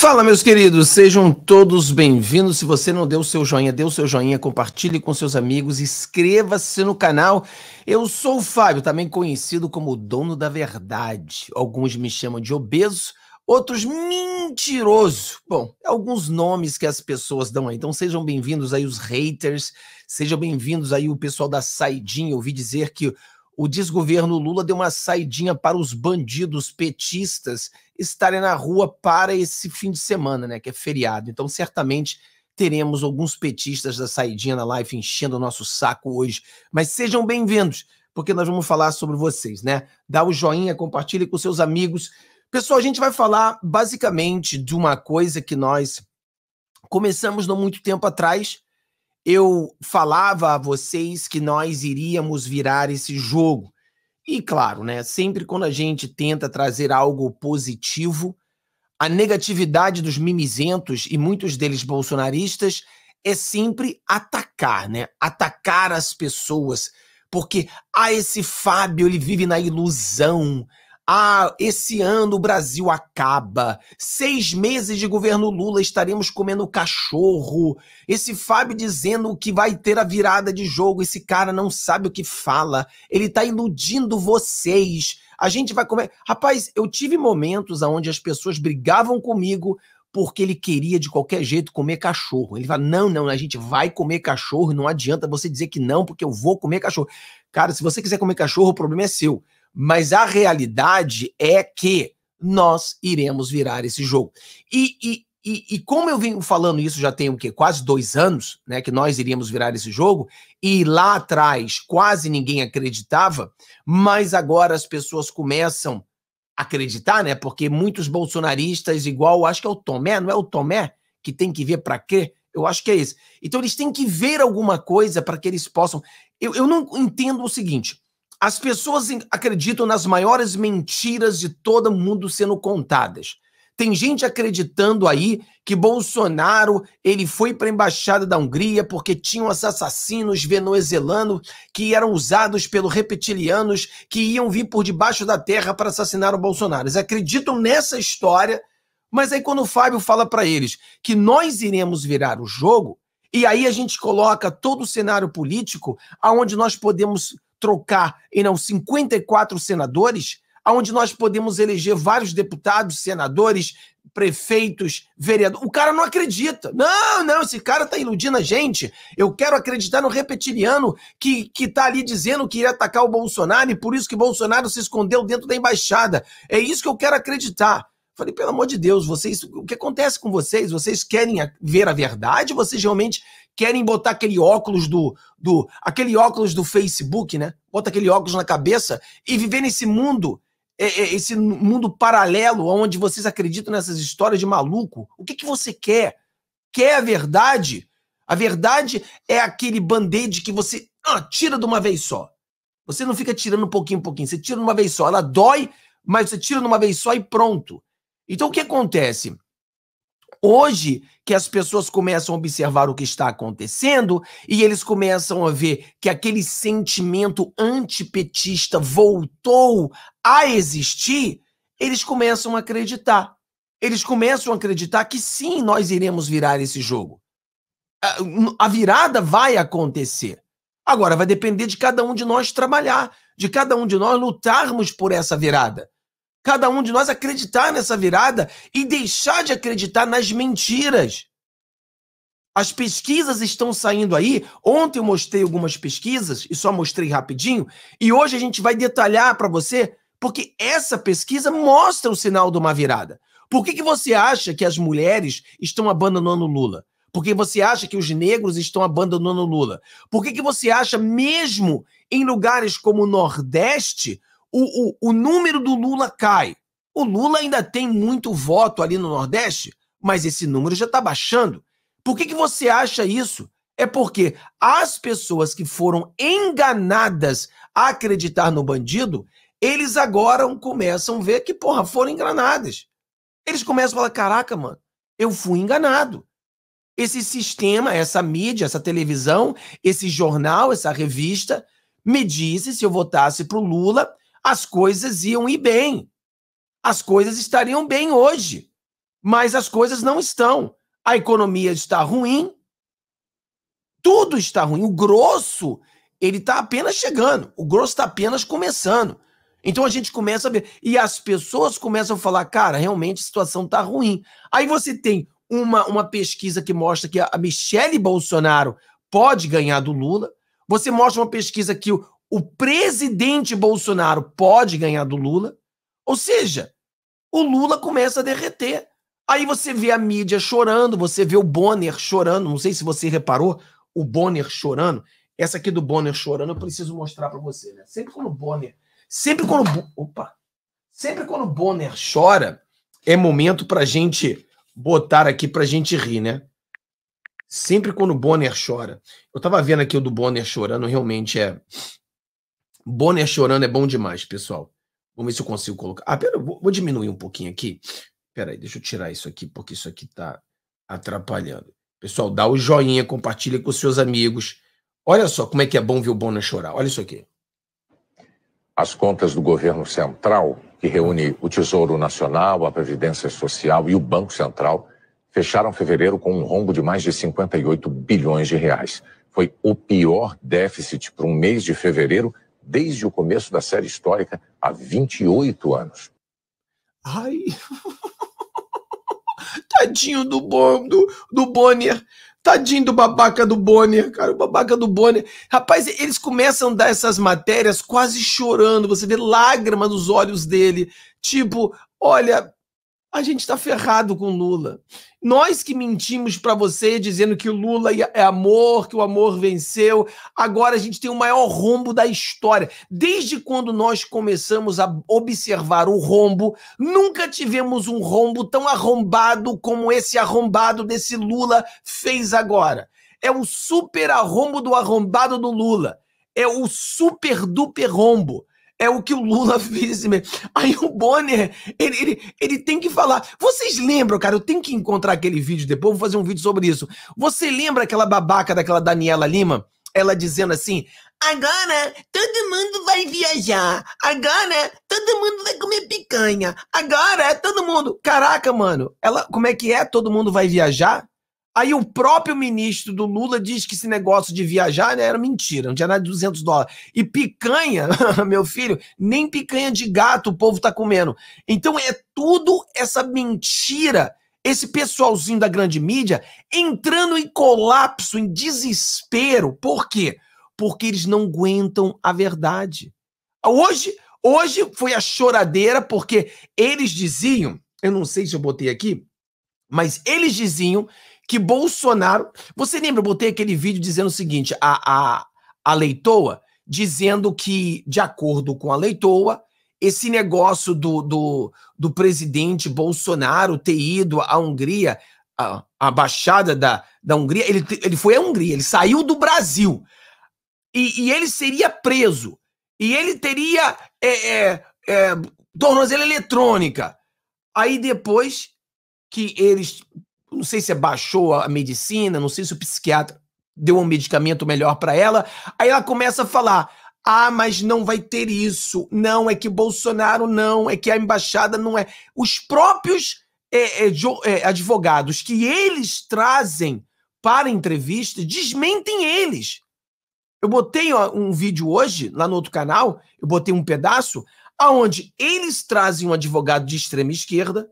Fala, meus queridos, sejam todos bem-vindos. Se você não deu o seu joinha, dê o seu joinha, compartilhe com seus amigos, inscreva-se no canal. Eu sou o Fábio, também conhecido como o dono da verdade. Alguns me chamam de obeso, outros mentiroso. Bom, alguns nomes que as pessoas dão aí. Então sejam bem-vindos aí os haters, sejam bem-vindos aí o pessoal da saidinha. Eu ouvi dizer que o desgoverno Lula deu uma saidinha para os bandidos petistas estarem na rua para esse fim de semana, né? Que é feriado. Então, certamente teremos alguns petistas da saidinha na live enchendo o nosso saco hoje. Mas sejam bem-vindos, porque nós vamos falar sobre vocês, né? Dá o joinha, compartilhe com seus amigos. Pessoal, a gente vai falar basicamente de uma coisa que nós começamos não muito tempo atrás, eu falava a vocês que nós iríamos virar esse jogo. E claro, né, sempre quando a gente tenta trazer algo positivo, a negatividade dos mimizentos e muitos deles bolsonaristas é sempre atacar, né? Atacar as pessoas, porque ah, esse Fábio, ele vive na ilusão ah, esse ano o Brasil acaba. Seis meses de governo Lula estaremos comendo cachorro. Esse Fábio dizendo que vai ter a virada de jogo. Esse cara não sabe o que fala. Ele está iludindo vocês. A gente vai comer. Rapaz, eu tive momentos onde as pessoas brigavam comigo porque ele queria de qualquer jeito comer cachorro. Ele fala: não, não, a gente vai comer cachorro. Não adianta você dizer que não, porque eu vou comer cachorro. Cara, se você quiser comer cachorro, o problema é seu. Mas a realidade é que nós iremos virar esse jogo. E, e, e, e, como eu venho falando isso já tem o quê? Quase dois anos, né? Que nós iríamos virar esse jogo, e lá atrás quase ninguém acreditava, mas agora as pessoas começam a acreditar, né? Porque muitos bolsonaristas, igual acho que é o Tomé, não é o Tomé que tem que ver para quê? Eu acho que é isso. Então eles têm que ver alguma coisa para que eles possam. Eu, eu não entendo o seguinte: as pessoas acreditam nas maiores mentiras de todo mundo sendo contadas. Tem gente acreditando aí que Bolsonaro ele foi para a embaixada da Hungria porque tinham assassinos venezuelanos que eram usados pelos reptilianos que iam vir por debaixo da terra para assassinar o Bolsonaro. Eles acreditam nessa história, mas aí quando o Fábio fala para eles que nós iremos virar o jogo, e aí a gente coloca todo o cenário político aonde nós podemos trocar e não 54 senadores, aonde nós podemos eleger vários deputados, senadores, prefeitos, vereadores. O cara não acredita. Não, não, esse cara tá iludindo a gente. Eu quero acreditar no reptiliano que, que tá ali dizendo que iria atacar o Bolsonaro e por isso que Bolsonaro se escondeu dentro da embaixada. É isso que eu quero acreditar. Falei, pelo amor de Deus, vocês, o que acontece com vocês? Vocês querem ver a verdade? Vocês realmente querem botar aquele óculos do, do aquele óculos do Facebook, né? Bota aquele óculos na cabeça e viver nesse mundo, é, é, esse mundo paralelo onde vocês acreditam nessas histórias de maluco. O que, que você quer? Quer a verdade? A verdade é aquele band-aid que você ah, tira de uma vez só. Você não fica tirando um pouquinho, pouquinho. Você tira de uma vez só. Ela dói, mas você tira de uma vez só e pronto. Então o que acontece? Hoje que as pessoas começam a observar o que está acontecendo e eles começam a ver que aquele sentimento antipetista voltou a existir, eles começam a acreditar. Eles começam a acreditar que sim, nós iremos virar esse jogo. Ah, a virada vai acontecer. Agora, vai depender de cada um de nós trabalhar, de cada um de nós lutarmos por essa virada cada um de nós acreditar nessa virada e deixar de acreditar nas mentiras. As pesquisas estão saindo aí. Ontem eu mostrei algumas pesquisas e só mostrei rapidinho. E hoje a gente vai detalhar para você, porque essa pesquisa mostra o sinal de uma virada. Por que, que você acha que as mulheres estão abandonando Lula? Por que você acha que os negros estão abandonando Lula? Por que, que você acha, mesmo em lugares como o Nordeste, o, o, o número do Lula cai. O Lula ainda tem muito voto ali no Nordeste, mas esse número já está baixando. Por que, que você acha isso? É porque as pessoas que foram enganadas a acreditar no bandido, eles agora começam a ver que, porra, foram enganadas. Eles começam a falar: caraca, mano, eu fui enganado. Esse sistema, essa mídia, essa televisão, esse jornal, essa revista, me disse se eu votasse pro Lula, as coisas iam ir bem. As coisas estariam bem hoje, mas as coisas não estão. A economia está ruim, tudo está ruim. O grosso, ele está apenas chegando, o grosso está apenas começando. Então a gente começa a ver. E as pessoas começam a falar, cara, realmente a situação está ruim. Aí você tem uma, uma pesquisa que mostra que a Michele Bolsonaro pode ganhar do Lula. Você mostra uma pesquisa que o, o presidente Bolsonaro pode ganhar do Lula, ou seja, o Lula começa a derreter. Aí você vê a mídia chorando, você vê o Bonner chorando. Não sei se você reparou o Bonner chorando. Essa aqui do Bonner chorando, eu preciso mostrar para você, né? Sempre quando o Bonner, sempre quando, opa, sempre quando o Bonner chora, é momento pra gente botar aqui pra gente rir, né? Sempre quando o Bonner chora. Eu tava vendo aqui o do Bonner chorando, realmente é Bonner chorando é bom demais, pessoal. Vamos ver se eu consigo colocar. Ah, pera, vou, vou diminuir um pouquinho aqui. Pera aí, deixa eu tirar isso aqui, porque isso aqui tá atrapalhando. Pessoal, dá o joinha, compartilha com seus amigos. Olha só como é que é bom ver o Bonner chorar. Olha isso aqui. As contas do governo central, que reúne o Tesouro Nacional, a Previdência Social e o Banco Central, fecharam fevereiro com um rombo de mais de 58 bilhões de reais. Foi o pior déficit para um mês de fevereiro desde o começo da série histórica, há 28 anos. Ai. Tadinho do, bom do, do Bonner. Tadinho do babaca do Bonner, cara. O babaca do Bonner. Rapaz, eles começam a dar essas matérias quase chorando. Você vê lágrimas nos olhos dele. Tipo, olha, a gente está ferrado com Lula. Nós que mentimos para você dizendo que o Lula é amor, que o amor venceu, agora a gente tem o maior rombo da história. Desde quando nós começamos a observar o rombo, nunca tivemos um rombo tão arrombado como esse arrombado desse Lula fez agora. É o super arrombo do arrombado do Lula. É o super duper rombo é o que o Lula fez. Aí o Bonner, ele, ele, ele tem que falar. Vocês lembram, cara? Eu tenho que encontrar aquele vídeo depois, vou fazer um vídeo sobre isso. Você lembra aquela babaca daquela Daniela Lima? Ela dizendo assim: Agora todo mundo vai viajar. Agora todo mundo vai comer picanha. Agora todo mundo. Caraca, mano. Ela, como é que é? Todo mundo vai viajar? Aí o próprio ministro do Lula diz que esse negócio de viajar né, era mentira, não tinha nada de 200 dólares. E picanha, meu filho, nem picanha de gato o povo tá comendo. Então é tudo essa mentira, esse pessoalzinho da grande mídia entrando em colapso, em desespero. Por quê? Porque eles não aguentam a verdade. Hoje, hoje foi a choradeira porque eles diziam, eu não sei se eu botei aqui, mas eles diziam que Bolsonaro. Você lembra? Eu botei aquele vídeo dizendo o seguinte: a, a, a leitoa, dizendo que, de acordo com a leitoa, esse negócio do, do, do presidente Bolsonaro ter ido à Hungria, a a Baixada da, da Hungria, ele, ele foi à Hungria, ele saiu do Brasil. E, e ele seria preso. E ele teria é, é, é tornozela eletrônica. Aí depois que eles não sei se é baixou a medicina, não sei se o psiquiatra deu um medicamento melhor para ela. Aí ela começa a falar: ah, mas não vai ter isso. Não, é que Bolsonaro não, é que a embaixada não é. Os próprios é, é, é, advogados que eles trazem para a entrevista desmentem eles. Eu botei ó, um vídeo hoje lá no outro canal, eu botei um pedaço aonde eles trazem um advogado de extrema esquerda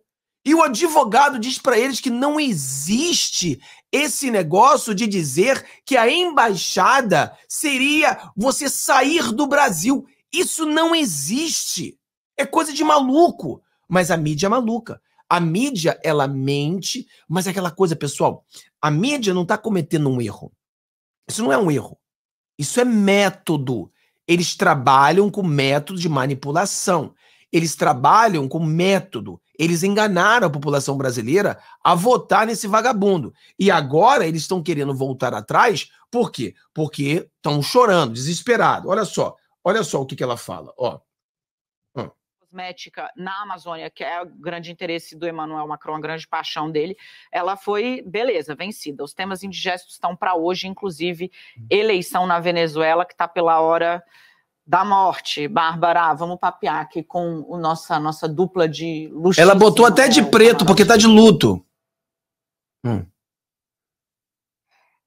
e o advogado diz para eles que não existe esse negócio de dizer que a embaixada seria você sair do Brasil. Isso não existe. É coisa de maluco. Mas a mídia é maluca. A mídia, ela mente, mas é aquela coisa, pessoal, a mídia não está cometendo um erro. Isso não é um erro. Isso é método. Eles trabalham com método de manipulação. Eles trabalham com método. Eles enganaram a população brasileira a votar nesse vagabundo. E agora eles estão querendo voltar atrás, por quê? Porque estão chorando, desesperado. Olha só, olha só o que, que ela fala, ó. Hum. Cosmética na Amazônia, que é o grande interesse do Emmanuel Macron, a grande paixão dele, ela foi, beleza, vencida. Os temas indigestos estão para hoje, inclusive hum. eleição na Venezuela, que está pela hora da morte, Bárbara, vamos papear aqui com o nossa, nossa dupla de luxo. Ela botou até de preto, porque tá de luto. Hum.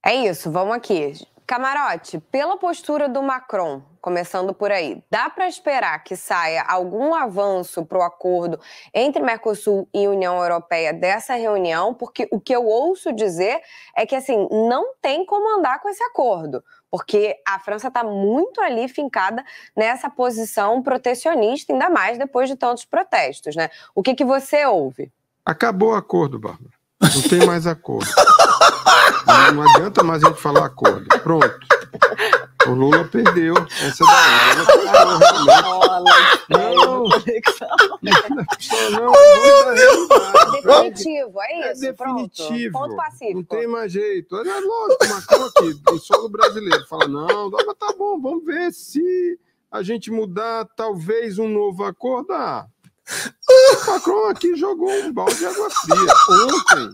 É isso, vamos aqui. Camarote, pela postura do Macron, começando por aí, dá para esperar que saia algum avanço para o acordo entre Mercosul e União Europeia dessa reunião? Porque o que eu ouço dizer é que assim não tem como andar com esse acordo porque a França está muito ali fincada nessa posição protecionista, ainda mais depois de tantos protestos, né? O que, que você ouve? Acabou o acordo, Bárbara. Não tem mais acordo. Não adianta mais a gente falar acordo. Pronto. O Lula perdeu. Essa daí. Lula Não, não, não. É definitivo, é, é isso. É definitivo. Ponto pacífico. Não tem mais jeito. É lógico, Macron aqui, o solo brasileiro. Fala, não, tá bom, vamos ver se a gente mudar talvez um novo acordo. Ah, o Macron aqui jogou um balde de água fria ontem,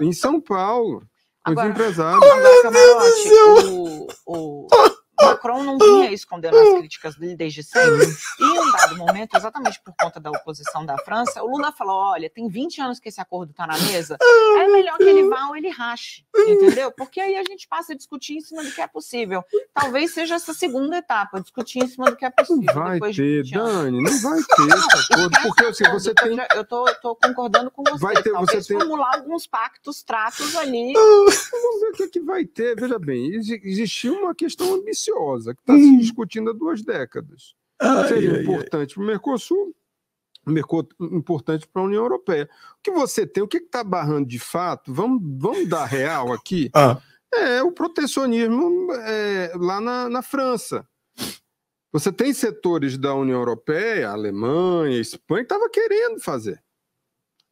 em São Paulo. Agora, os empresários. Oh, meu é é Deus do céu. O, o, Macron não vinha escondendo as críticas dele desde sempre. E em um dado momento, exatamente por conta da oposição da França, o Lula falou: olha, tem 20 anos que esse acordo está na mesa, é melhor que ele vá ou ele rache, entendeu? Porque aí a gente passa a discutir em cima do que é possível. Talvez seja essa segunda etapa, discutir em cima do que é possível. Não vai ter, Dani, não vai ter esse acordo, porque assim, você eu tem. Já, eu tô, tô, concordando com você. Vai ter, Talvez você formular alguns pactos, tratos ali. Vamos ver o que, é que vai ter. Veja bem, existia uma questão ambiciosa que está se hum. discutindo há duas décadas. Ai, Seria ai, importante para o Mercosul, importante para a União Europeia. O que você tem, o que está barrando de fato, vamos, vamos dar real aqui, ah. é o protecionismo é, lá na, na França. Você tem setores da União Europeia, Alemanha, Espanha, que estava querendo fazer.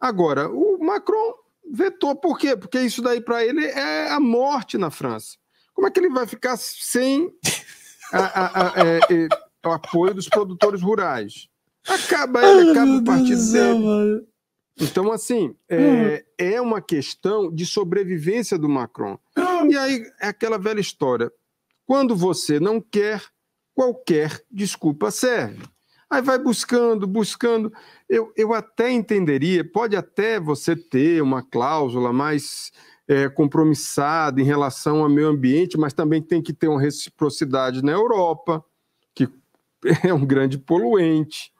Agora, o Macron vetou, por quê? Porque isso daí para ele é a morte na França. Como é que ele vai ficar sem a, a, a, é, é, o apoio dos produtores rurais? Acaba ele, Ai, acaba o partido céu, dele. Mano. Então, assim, é, hum. é uma questão de sobrevivência do Macron. Hum. E aí, é aquela velha história. Quando você não quer, qualquer desculpa serve. Aí vai buscando, buscando. Eu, eu até entenderia, pode até você ter uma cláusula mais é, compromissada em relação ao meio ambiente, mas também tem que ter uma reciprocidade na Europa, que é um grande poluente.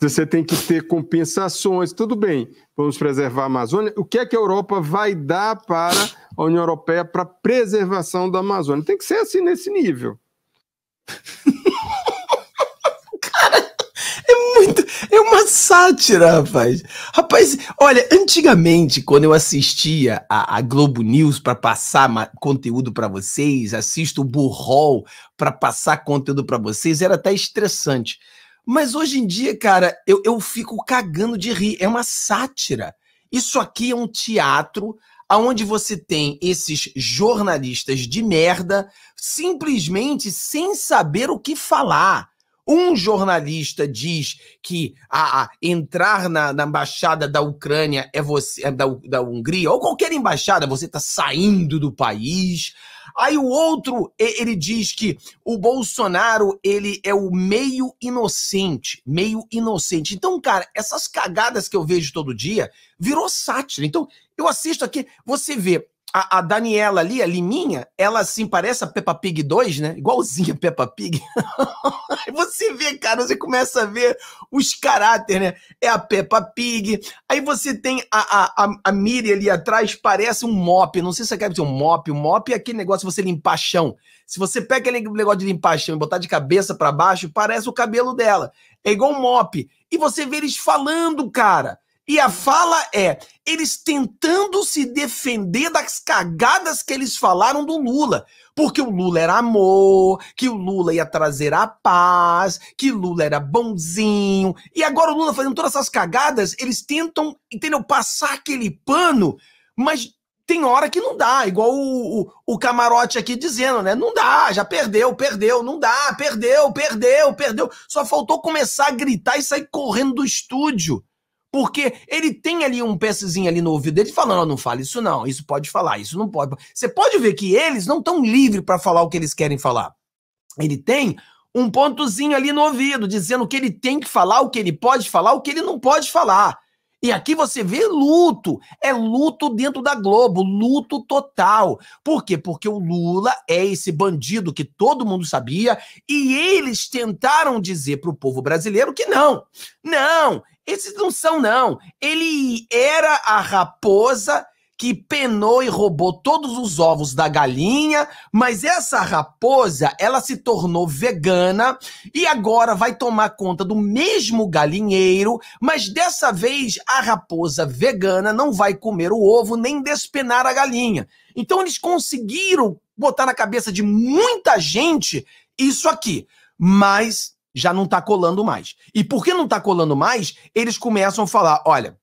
Você tem que ter compensações. Tudo bem, vamos preservar a Amazônia. O que é que a Europa vai dar para a União Europeia para preservação da Amazônia? Tem que ser assim nesse nível. muito. É uma sátira, rapaz. Rapaz, olha, antigamente, quando eu assistia a, a Globo News para passar conteúdo para vocês, assisto o Burrol para passar conteúdo para vocês, era até estressante. Mas hoje em dia, cara, eu, eu fico cagando de rir. É uma sátira. Isso aqui é um teatro aonde você tem esses jornalistas de merda simplesmente sem saber o que falar. Um jornalista diz que a, a entrar na, na, embaixada da Ucrânia é você, é da, da Hungria, ou qualquer embaixada, você está saindo do país. Aí o outro, ele diz que o Bolsonaro, ele é o meio inocente, meio inocente. Então, cara, essas cagadas que eu vejo todo dia virou sátira. Então, eu assisto aqui, você vê a, a, Daniela ali, a Liminha, ela assim parece a Peppa Pig 2, né? Igualzinha a Peppa Pig. aí você vê, cara, você começa a ver os caráter, né? É a Peppa Pig. Aí você tem a, a, a, a Miri ali atrás, parece um mop. Não sei se você quer dizer um mop. um mop é aquele negócio de você limpar chão. Se você pega aquele negócio de limpar chão e botar de cabeça para baixo, parece o cabelo dela. É igual um mop. E você vê eles falando, cara. E a fala é eles tentando se defender das cagadas que eles falaram do Lula. Porque o Lula era amor, que o Lula ia trazer a paz, que o Lula era bonzinho. E agora o Lula fazendo todas essas cagadas, eles tentam, entendeu, passar aquele pano, mas tem hora que não dá, igual o, o, o camarote aqui dizendo, né? Não dá, já perdeu, perdeu, não dá, perdeu, perdeu, perdeu. Só faltou começar a gritar e sair correndo do estúdio. Porque ele tem ali um peçozinho ali no ouvido dele falando, oh, não fala isso não, isso pode falar, isso não pode. Você pode ver que eles não estão livres para falar o que eles querem falar. Ele tem um pontozinho ali no ouvido, dizendo o que ele tem que falar, o que ele pode falar, o que ele não pode falar. E aqui você vê luto. É luto dentro da Globo, luto total. Por quê? Porque o Lula é esse bandido que todo mundo sabia e eles tentaram dizer para o povo brasileiro que não. Não, esses não são, não. Ele era a raposa que penou e roubou todos os ovos da galinha, mas essa raposa, ela se tornou vegana e agora vai tomar conta do mesmo galinheiro, mas dessa vez a raposa vegana não vai comer o ovo nem despenar a galinha. Então eles conseguiram botar na cabeça de muita gente isso aqui, mas já não está colando mais. E por que não está colando mais? Eles começam a falar: olha,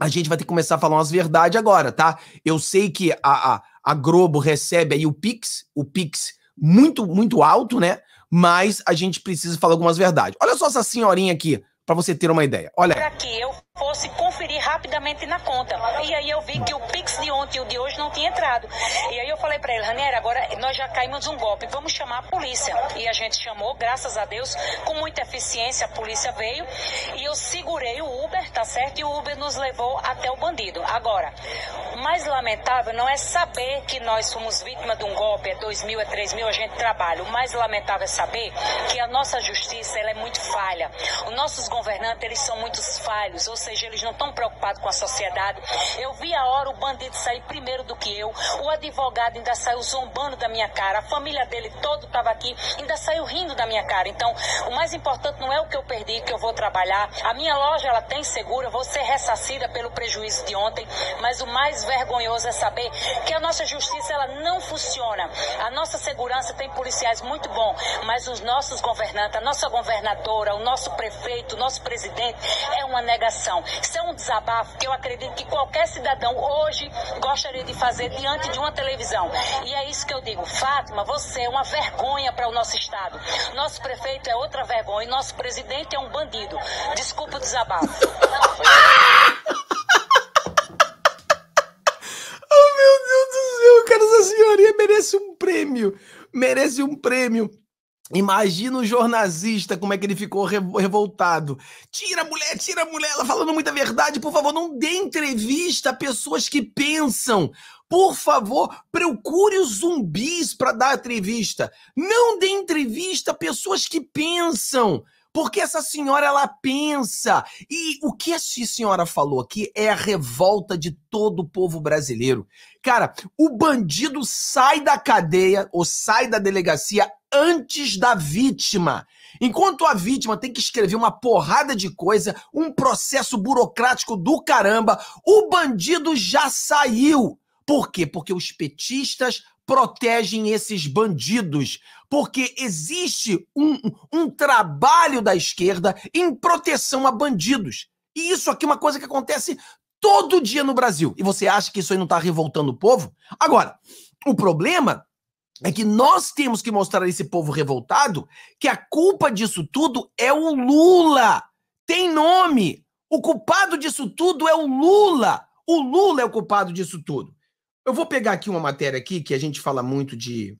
a gente vai ter que começar a falar umas verdades agora, tá? Eu sei que a, a, a Globo recebe aí o Pix, o Pix muito, muito alto, né? Mas a gente precisa falar algumas verdades. Olha só essa senhorinha aqui, para você ter uma ideia. Olha. Aqui eu fosse conferir rapidamente na conta. E aí eu vi que o Pix de ontem e o de hoje não tinha entrado. E aí eu falei para ele, Ranier, agora nós já caímos um golpe, vamos chamar a polícia. E a gente chamou, graças a Deus, com muita eficiência a polícia veio e eu segurei o Uber, tá certo? E o Uber nos levou até o bandido. Agora, o mais lamentável não é saber que nós somos vítima de um golpe, é 2 mil, é 3 mil, a gente trabalha. O mais lamentável é saber que a nossa justiça ela é muito falha. Os nossos governantes, eles são muito falhos, ou seja, eles não estão preocupados com a sociedade. Eu vi a hora o bandido sair primeiro do que eu. O advogado ainda saiu zombando da minha cara. A família dele todo estava aqui, ainda saiu rindo da minha cara. Então, o mais importante não é o que eu perdi, que eu vou trabalhar. A minha loja, ela tem segura. vou ser ressacida pelo prejuízo de ontem. Mas o mais vergonhoso é saber que a nossa justiça, ela não funciona. A nossa segurança tem policiais muito bom, mas os nossos governantes, a nossa governadora, o nosso prefeito, o nosso presidente, é uma negação. Isso é um desabafo que eu acredito que qualquer cidadão hoje gostaria de fazer diante de uma televisão. E é isso que eu digo, Fátima, você é uma vergonha para o nosso Estado. Nosso prefeito é outra vergonha e nosso presidente é um bandido. Desculpa o desabafo. oh, meu Deus do céu, cara, essa senhoria merece um prêmio. Merece um prêmio. Imagina o jornalista, como é que ele ficou revoltado. Tira a mulher, tira a mulher, ela falando muita verdade. Por favor, não dê entrevista a pessoas que pensam. Por favor, procure os zumbis para dar entrevista. Não dê entrevista a pessoas que pensam. Porque essa senhora, ela pensa. E o que essa senhora falou aqui é a revolta de todo o povo brasileiro. Cara, o bandido sai da cadeia ou sai da delegacia antes da vítima. Enquanto a vítima tem que escrever uma porrada de coisa, um processo burocrático do caramba, o bandido já saiu. Por quê? Porque os petistas protegem esses bandidos. Porque existe um, um trabalho da esquerda em proteção a bandidos. E isso aqui é uma coisa que acontece todo dia no Brasil. E você acha que isso aí não está revoltando o povo? Agora, o problema é que nós temos que mostrar a esse povo revoltado que a culpa disso tudo é o Lula. Tem nome. O culpado disso tudo é o Lula. O Lula é o culpado disso tudo. Eu vou pegar aqui uma matéria aqui que a gente fala muito de.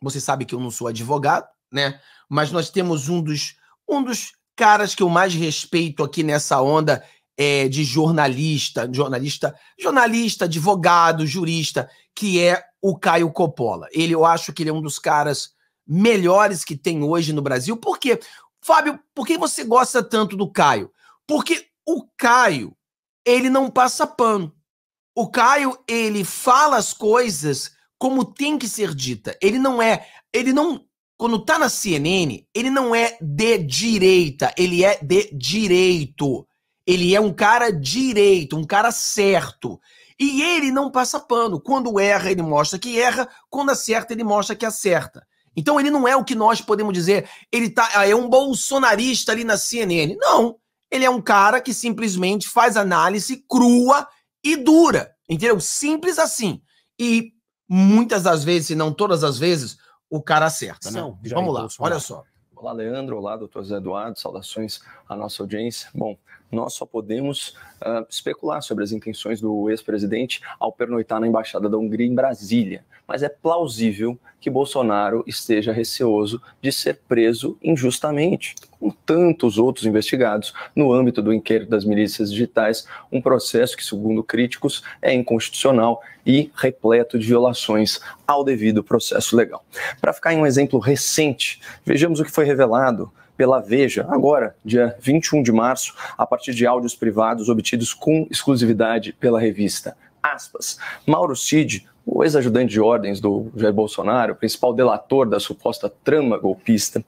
Você sabe que eu não sou advogado, né? Mas nós temos um dos um dos caras que eu mais respeito aqui nessa onda é, de jornalista, jornalista, jornalista, advogado, jurista, que é o Caio Coppola. Ele, eu acho que ele é um dos caras melhores que tem hoje no Brasil. Por quê? Fábio, por que você gosta tanto do Caio? Porque o Caio, ele não passa pano. O Caio, ele fala as coisas como tem que ser dita. Ele não é, ele não quando tá na CNN, ele não é de direita, ele é de direito. Ele é um cara direito, um cara certo. E ele não passa pano. Quando erra, ele mostra que erra. Quando acerta, ele mostra que acerta. Então ele não é o que nós podemos dizer, ele tá, ah, é um bolsonarista ali na CNN. Não. Ele é um cara que simplesmente faz análise crua e dura. Entendeu? Simples assim. E muitas das vezes, se não todas as vezes, o cara acerta, né? Vamos lá, olha só. Olá, Leandro. Olá, doutor Zé Eduardo. Saudações à nossa audiência. Bom, nós só podemos uh, especular sobre as intenções do ex-presidente ao pernoitar na embaixada da Hungria em Brasília. Mas é plausível que Bolsonaro esteja receoso de ser preso injustamente, como tantos outros investigados no âmbito do inquérito das milícias digitais, um processo que, segundo críticos, é inconstitucional e repleto de violações ao devido processo legal. Para ficar em um exemplo recente, vejamos o que foi revelado pela Veja, agora, dia 21 de março, a partir de áudios privados obtidos com exclusividade pela revista. Aspas. Mauro Cid o ex-ajudante de ordens do Jair Bolsonaro, principal delator da suposta trama golpista,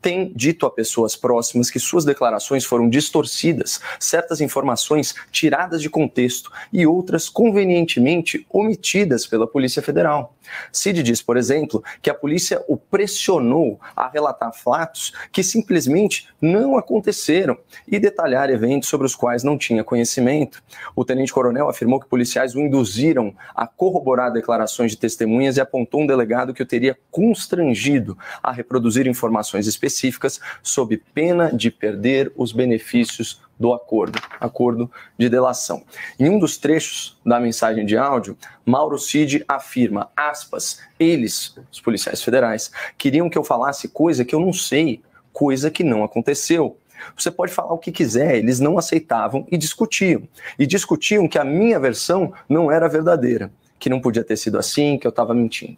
tem dito a pessoas próximas que suas declarações foram distorcidas, certas informações tiradas de contexto e outras convenientemente omitidas pela Polícia Federal. Cid diz, por exemplo, que a polícia o pressionou a relatar fatos que simplesmente não aconteceram e detalhar eventos sobre os quais não tinha conhecimento. O tenente-coronel afirmou que policiais o induziram a corroborar declarações de testemunhas e apontou um delegado que o teria constrangido a reproduzir informações específicas sob pena de perder os benefícios do acordo, acordo de delação. Em um dos trechos da mensagem de áudio, Mauro Cid afirma, aspas, eles, os policiais federais, queriam que eu falasse coisa que eu não sei, coisa que não aconteceu. Você pode falar o que quiser, eles não aceitavam e discutiam. E discutiam que a minha versão não era verdadeira que não podia ter sido assim, que eu estava mentindo.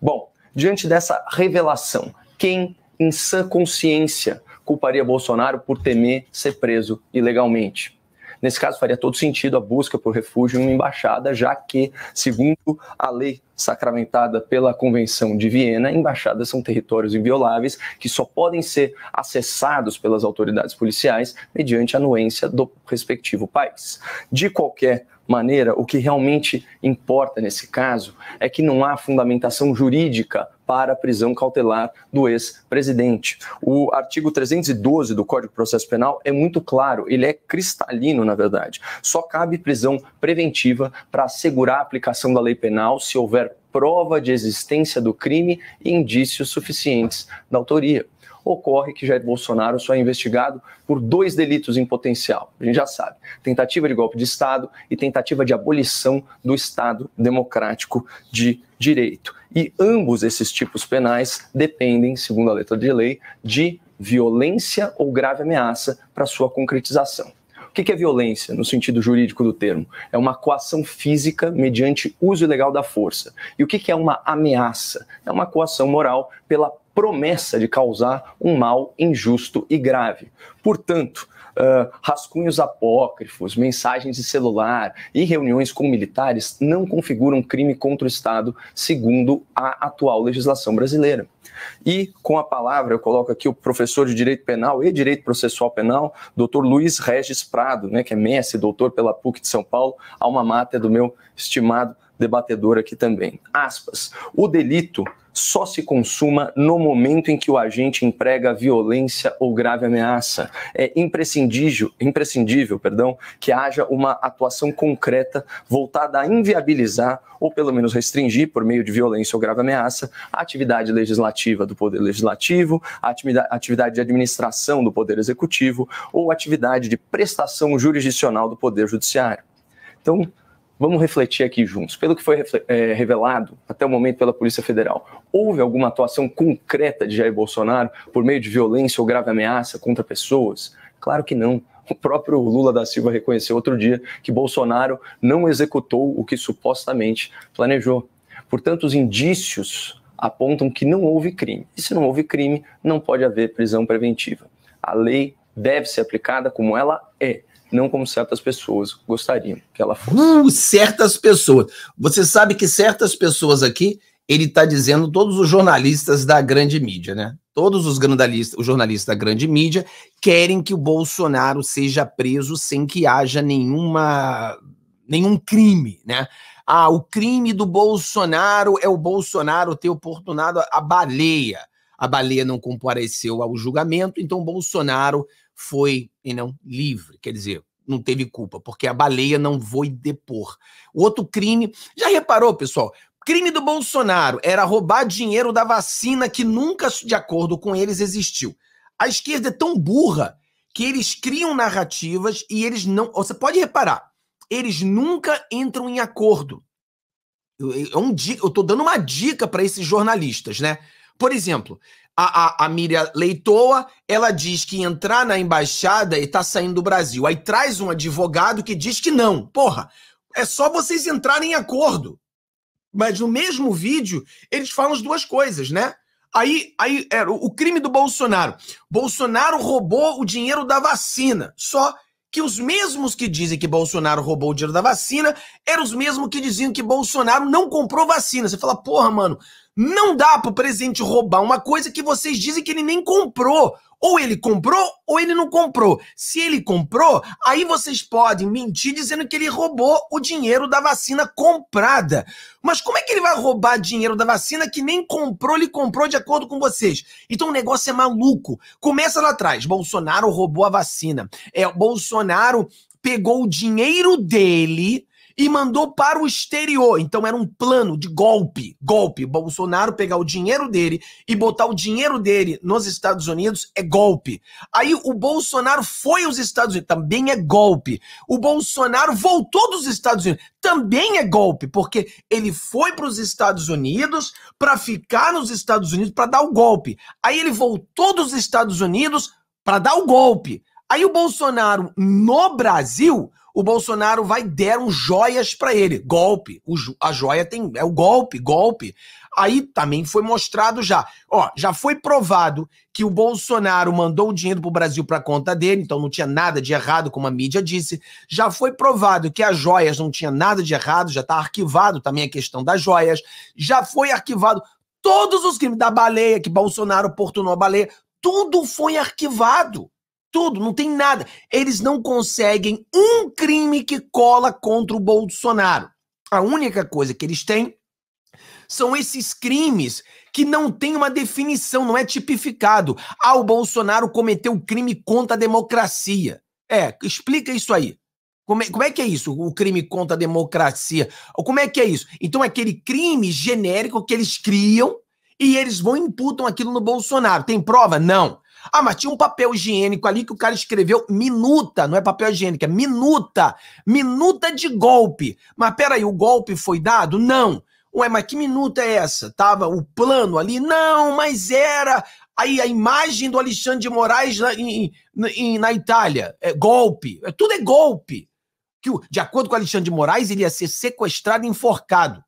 Bom, diante dessa revelação, quem em sã consciência culparia Bolsonaro por temer ser preso ilegalmente? Nesse caso, faria todo sentido a busca por refúgio em uma embaixada, já que, segundo a lei sacramentada pela Convenção de Viena, embaixadas são territórios invioláveis que só podem ser acessados pelas autoridades policiais mediante anuência do respectivo país. De qualquer maneira, o que realmente importa nesse caso é que não há fundamentação jurídica para a prisão cautelar do ex-presidente. O artigo 312 do Código de Processo Penal é muito claro, ele é cristalino, na verdade. Só cabe prisão preventiva para assegurar a aplicação da lei penal se houver prova de existência do crime e indícios suficientes da autoria ocorre que Jair Bolsonaro só é investigado por dois delitos em potencial. A gente já sabe: tentativa de golpe de Estado e tentativa de abolição do Estado democrático de direito. E ambos esses tipos penais dependem, segundo a letra de lei, de violência ou grave ameaça para sua concretização. O que é violência no sentido jurídico do termo? É uma coação física mediante uso ilegal da força. E o que é uma ameaça? É uma coação moral pela promessa de causar um mal injusto e grave. Portanto, Uh, rascunhos apócrifos, mensagens de celular e reuniões com militares não configuram crime contra o Estado, segundo a atual legislação brasileira. E com a palavra, eu coloco aqui o professor de Direito Penal e Direito Processual Penal, doutor Luiz Regis Prado, né, que é mestre e doutor pela PUC de São Paulo, alma mater do meu estimado debatedor aqui também. Aspas. O delito só se consuma no momento em que o agente emprega violência ou grave ameaça. É imprescindível, imprescindível perdão, que haja uma atuação concreta voltada a inviabilizar ou pelo menos restringir, por meio de violência ou grave ameaça, a atividade legislativa do Poder Legislativo, a atividade de administração do Poder Executivo ou atividade de prestação jurisdicional do Poder Judiciário. Então, Vamos refletir aqui juntos. Pelo que foi é, revelado até o momento pela Polícia Federal, houve alguma atuação concreta de Jair Bolsonaro por meio de violência ou grave ameaça contra pessoas? Claro que não. O próprio Lula da Silva reconheceu outro dia que Bolsonaro não executou o que supostamente planejou. Portanto, os indícios apontam que não houve crime. E se não houve crime, não pode haver prisão preventiva. A lei deve ser aplicada como ela é não como certas pessoas gostariam que ela fosse. Uh, certas pessoas. Você sabe que certas pessoas aqui, ele está dizendo todos os jornalistas da grande mídia, né? Todos os, grandalistas, os jornalistas da grande mídia querem que o Bolsonaro seja preso sem que haja nenhuma, nenhum crime, né? Ah, o crime do Bolsonaro é o Bolsonaro ter oportunado a baleia. A baleia não compareceu ao julgamento, então Bolsonaro foi e não livre, quer dizer, não teve culpa, porque a baleia não foi depor. O outro crime, já reparou, pessoal? Crime do Bolsonaro era roubar dinheiro da vacina que nunca, de acordo com eles, existiu. A esquerda é tão burra que eles criam narrativas e eles não. Você pode reparar, eles nunca entram em acordo. Eu, eu, eu, é eu tô dando uma dica para esses jornalistas, né? Por exemplo, a, a, a Miriam Leitoa, ela diz que entrar na embaixada e tá saindo do Brasil. Aí traz um advogado que diz que não. Porra, é só vocês entrarem em acordo. Mas no mesmo vídeo, eles falam as duas coisas, né? Aí, aí era o crime do Bolsonaro. Bolsonaro roubou o dinheiro da vacina. Só que os mesmos que dizem que Bolsonaro roubou o dinheiro da vacina eram os mesmos que diziam que Bolsonaro não comprou vacina. Você fala, porra, mano, não dá pro presidente roubar uma coisa que vocês dizem que ele nem comprou. Ou ele comprou ou ele não comprou. Se ele comprou, aí vocês podem mentir dizendo que ele roubou o dinheiro da vacina comprada. Mas como é que ele vai roubar dinheiro da vacina que nem comprou, ele comprou de acordo com vocês? Então o negócio é maluco. Começa lá atrás. Bolsonaro roubou a vacina. É, Bolsonaro pegou o dinheiro dele e mandou para o exterior. Então era um plano de golpe, golpe. Bolsonaro pegar o dinheiro dele e botar o dinheiro dele nos Estados Unidos é golpe. Aí o Bolsonaro foi aos Estados Unidos, também é golpe. O Bolsonaro voltou dos Estados Unidos, também é golpe, porque ele foi para os Estados Unidos para ficar nos Estados Unidos para dar o golpe. Aí ele voltou dos Estados Unidos para dar o golpe. Aí o Bolsonaro no Brasil o Bolsonaro vai deram joias para ele. Golpe. O, a joia tem é o golpe, golpe. Aí também foi mostrado já. Ó, já foi provado que o Bolsonaro mandou o dinheiro pro Brasil para conta dele, então não tinha nada de errado, como a mídia disse. Já foi provado que as joias não tinha nada de errado, já tá arquivado também a questão das joias. Já foi arquivado todos os crimes da baleia que Bolsonaro oportunou a baleia, tudo foi arquivado tudo, não tem nada. Eles não conseguem um crime que cola contra o Bolsonaro. A única coisa que eles têm são esses crimes que não tem uma definição, não é tipificado. Ah, o Bolsonaro cometeu crime contra a democracia. É, explica isso aí. Como é, como é, que é isso, o crime contra a democracia? Ou como é que é isso? Então, é aquele crime genérico que eles criam e eles vão e imputam aquilo no Bolsonaro. Tem prova? Não. Ah, mas tinha um papel higiênico ali que o cara escreveu minuta, não é papel higiênico, é minuta. Minuta de golpe. Mas peraí, o golpe foi dado? Não. Ué, mas que minuta é essa? Tava o plano ali? Não, mas era aí a imagem do Alexandre de Moraes na, em, em, na Itália. É golpe. É, tudo é golpe. Que, de acordo com o Alexandre de Moraes, ele ia ser sequestrado e enforcado.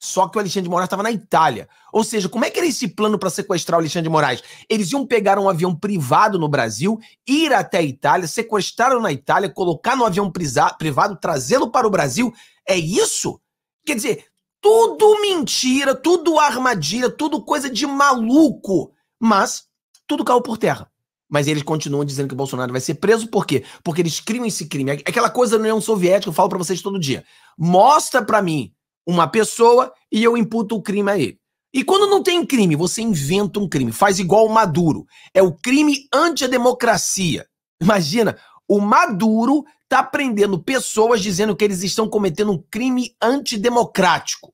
Só que o Alexandre de Moraes estava na Itália. Ou seja, como é que era esse plano para sequestrar o Alexandre de Moraes? Eles iam pegar um avião privado no Brasil, ir até a Itália, sequestrá-lo na Itália, colocar no avião privado, trazê-lo para o Brasil. É isso? Quer dizer, tudo mentira, tudo armadilha, tudo coisa de maluco. Mas tudo caiu por terra. Mas eles continuam dizendo que o Bolsonaro vai ser preso, por quê? Porque eles criam esse crime. É, aquela coisa da União Soviética, eu falo para vocês todo dia. Mostra para mim uma pessoa e eu imputo o crime a ele. E quando não tem crime, você inventa um crime, faz igual o Maduro. É o crime anti a democracia. Imagina, o Maduro tá prendendo pessoas dizendo que eles estão cometendo um crime antidemocrático.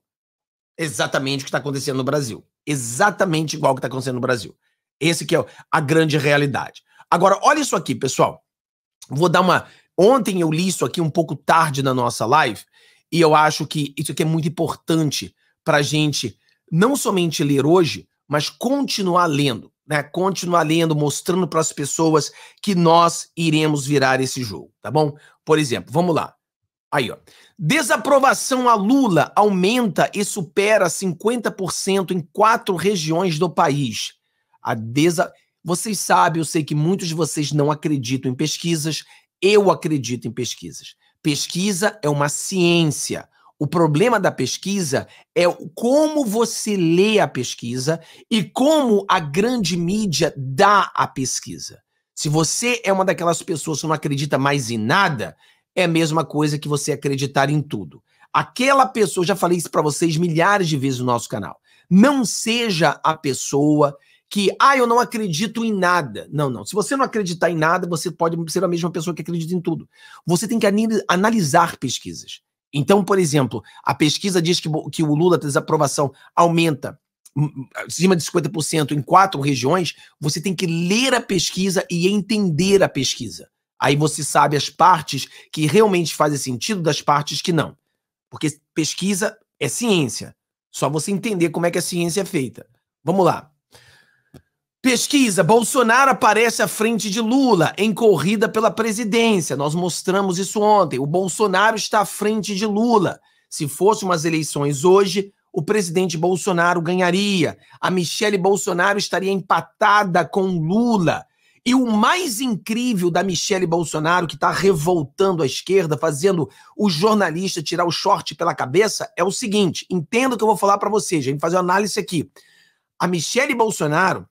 Exatamente o que está acontecendo no Brasil. Exatamente igual o que está acontecendo no Brasil. Esse que é a grande realidade. Agora, olha isso aqui, pessoal. Vou dar uma. Ontem eu li isso aqui um pouco tarde na nossa live, e eu acho que isso aqui é muito importante para a gente não somente ler hoje, mas continuar lendo, né? Continuar lendo, mostrando para as pessoas que nós iremos virar esse jogo, tá bom? Por exemplo, vamos lá. Aí, ó. Desaprovação a Lula aumenta e supera 50% em quatro regiões do país. A desa... Vocês sabem, eu sei que muitos de vocês não acreditam em pesquisas, eu acredito em pesquisas. Pesquisa é uma ciência. O problema da pesquisa é como você lê a pesquisa e como a grande mídia dá a pesquisa. Se você é uma daquelas pessoas que não acredita mais em nada, é a mesma coisa que você acreditar em tudo. Aquela pessoa, já falei isso para vocês milhares de vezes no nosso canal. Não seja a pessoa que, ah, eu não acredito em nada. Não, não. Se você não acreditar em nada, você pode ser a mesma pessoa que acredita em tudo. Você tem que analisar pesquisas. Então, por exemplo, a pesquisa diz que, que o Lula, a desaprovação aumenta hum, hum, acima de 50% em quatro regiões. Você tem que ler a pesquisa e entender a pesquisa. Aí você sabe as partes que realmente fazem sentido das partes que não. Porque pesquisa é ciência. Só você entender como é que a ciência é feita. Vamos lá. Pesquisa: Bolsonaro aparece à frente de Lula em corrida pela presidência. Nós mostramos isso ontem. O Bolsonaro está à frente de Lula. Se fossem umas eleições hoje, o presidente Bolsonaro ganharia. A Michelle Bolsonaro estaria empatada com Lula. E o mais incrível da Michelle Bolsonaro, que está revoltando a esquerda, fazendo o jornalista tirar o short pela cabeça, é o seguinte: entenda o que eu vou falar para vocês, a gente fazer uma análise aqui. A Michelle Bolsonaro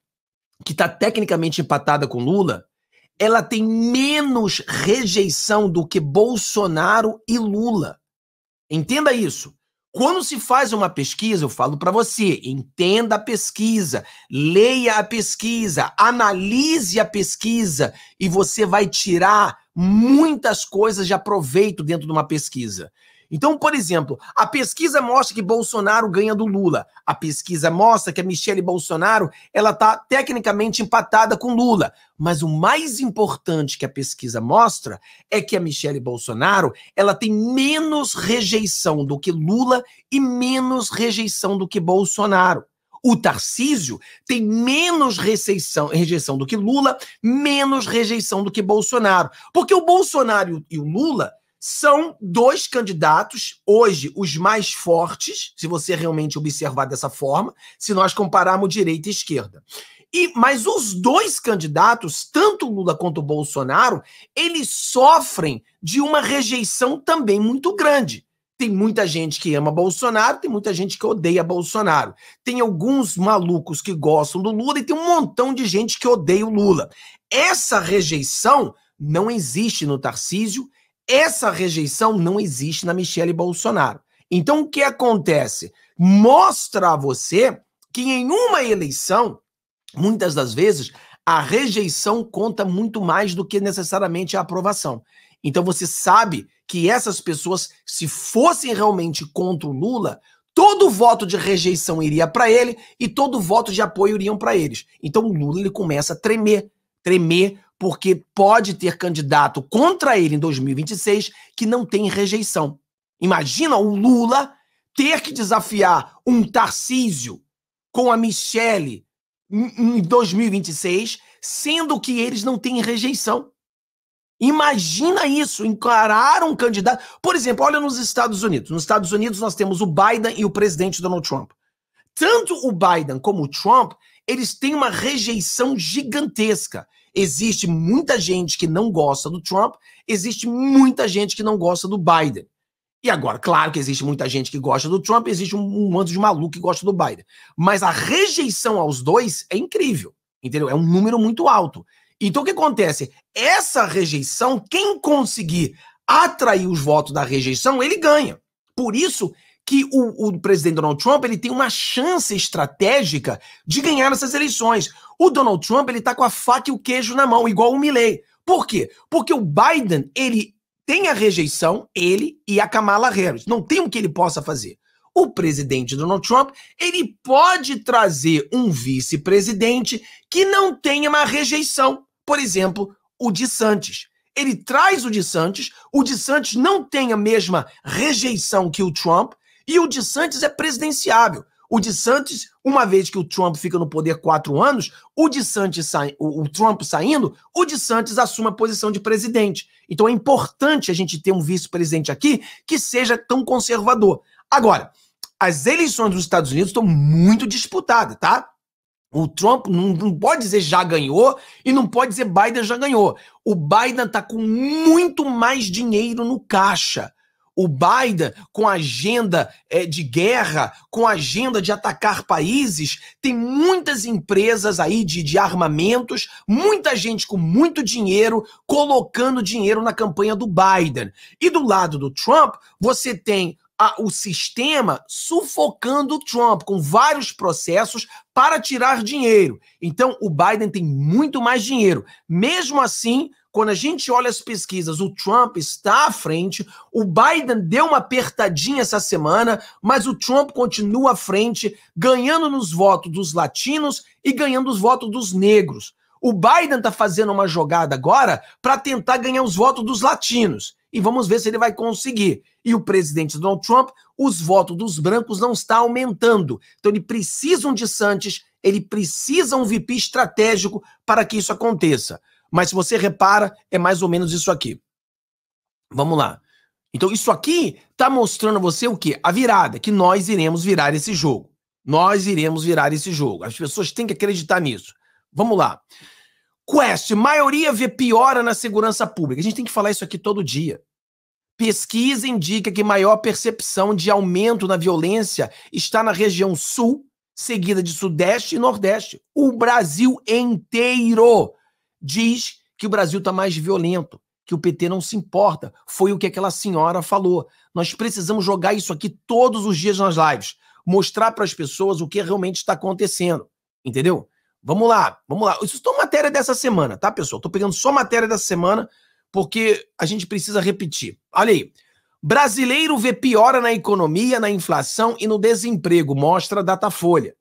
que está tecnicamente empatada com Lula, ela tem menos rejeição do que Bolsonaro e Lula. Entenda isso. Quando se faz uma pesquisa, eu falo para você, entenda a pesquisa, leia a pesquisa, analise a pesquisa e você vai tirar muitas coisas de aproveito dentro de uma pesquisa. Então, por exemplo, a pesquisa mostra que Bolsonaro ganha do Lula. A pesquisa mostra que a Michelle Bolsonaro ela está tecnicamente empatada com Lula. Mas o mais importante que a pesquisa mostra é que a Michelle Bolsonaro ela tem menos rejeição do que Lula e menos rejeição do que Bolsonaro. O Tarcísio tem menos rejeição, rejeição do que Lula, menos rejeição do que Bolsonaro. Porque o Bolsonaro e o Lula são dois candidatos, hoje, os mais fortes, se você realmente observar dessa forma, se nós compararmos direita e esquerda. E, mas os dois candidatos, tanto Lula quanto Bolsonaro, eles sofrem de uma rejeição também muito grande. Tem muita gente que ama Bolsonaro, tem muita gente que odeia Bolsonaro. Tem alguns malucos que gostam do Lula e tem um montão de gente que odeia o Lula. Essa rejeição não existe no Tarcísio essa rejeição não existe na Michelle Bolsonaro. Então o que acontece? Mostra a você que em uma eleição, muitas das vezes, a rejeição conta muito mais do que necessariamente a aprovação. Então você sabe que essas pessoas, se fossem realmente contra o Lula, todo voto de rejeição iria para ele e todo voto de apoio iriam para eles. Então o Lula ele começa a tremer, tremer porque pode ter candidato contra ele em 2026 que não tem rejeição. Imagina o Lula ter que desafiar um Tarcísio com a Michele em 2026, sendo que eles não têm rejeição. Imagina isso, encarar um candidato. Por exemplo, olha nos Estados Unidos. Nos Estados Unidos nós temos o Biden e o presidente Donald Trump. Tanto o Biden como o Trump, eles têm uma rejeição gigantesca. Existe muita gente que não gosta do Trump, existe muita gente que não gosta do Biden. E agora, claro que existe muita gente que gosta do Trump, existe um, um monte de maluco que gosta do Biden. Mas a rejeição aos dois é incrível, entendeu? É um número muito alto. Então o que acontece? Essa rejeição, quem conseguir atrair os votos da rejeição, ele ganha. Por isso que o, o, presidente Donald Trump ele tem uma chance estratégica de ganhar essas eleições. O Donald Trump ele está com a faca e o queijo na mão, igual o Milley. Por quê? Porque o Biden ele tem a rejeição, ele e a Kamala Harris. Não tem o que ele possa fazer. O presidente Donald Trump ele pode trazer um vice-presidente que não tenha uma rejeição. Por exemplo, o de Santos ele traz o de Santos, o de Santos não tem a mesma rejeição que o Trump, e o de Santos é presidenciável. O de Santos, uma vez que o Trump fica no poder quatro anos, o de Santos sai, o, o Trump saindo, o de Santos assume a posição de presidente. Então é importante a gente ter um vice-presidente aqui que seja tão conservador. Agora, as eleições dos Estados Unidos estão muito disputadas, tá? O Trump não, não, pode dizer já ganhou e não pode dizer Biden já ganhou. O Biden tá com muito mais dinheiro no caixa. O Biden, com agenda é, de guerra, com agenda de atacar países, tem muitas empresas aí de, de armamentos, muita gente com muito dinheiro colocando dinheiro na campanha do Biden. E do lado do Trump, você tem a, o sistema sufocando o Trump com vários processos para tirar dinheiro. Então, o Biden tem muito mais dinheiro. Mesmo assim, quando a gente olha as pesquisas, o Trump está à frente, o Biden deu uma apertadinha essa semana, mas o Trump continua à frente, ganhando nos votos dos latinos e ganhando os votos dos negros. O Biden está fazendo uma jogada agora para tentar ganhar os votos dos latinos. E vamos ver se ele vai conseguir. E o presidente Donald Trump, os votos dos brancos não está aumentando. Então ele precisa um de Santos, ele precisa um VP estratégico para que isso aconteça. Mas se você repara, é mais ou menos isso aqui. Vamos lá. Então isso aqui está mostrando a você o quê? A virada, que nós iremos virar esse jogo. Nós iremos virar esse jogo. As pessoas têm que acreditar nisso. Vamos lá. Quest, maioria vê piora na segurança pública. A gente tem que falar isso aqui todo dia. Pesquisa indica que maior percepção de aumento na violência está na região sul, seguida de sudeste e nordeste. O Brasil inteiro diz que o Brasil está mais violento, que o PT não se importa. Foi o que aquela senhora falou. Nós precisamos jogar isso aqui todos os dias nas lives, mostrar para as pessoas o que realmente está acontecendo, entendeu? Vamos lá, vamos lá. Isso é matéria dessa semana, tá, pessoal? Estou pegando só matéria dessa semana porque a gente precisa repetir. Olha aí. Brasileiro vê piora na economia, na inflação e no desemprego, mostra a Datafolha.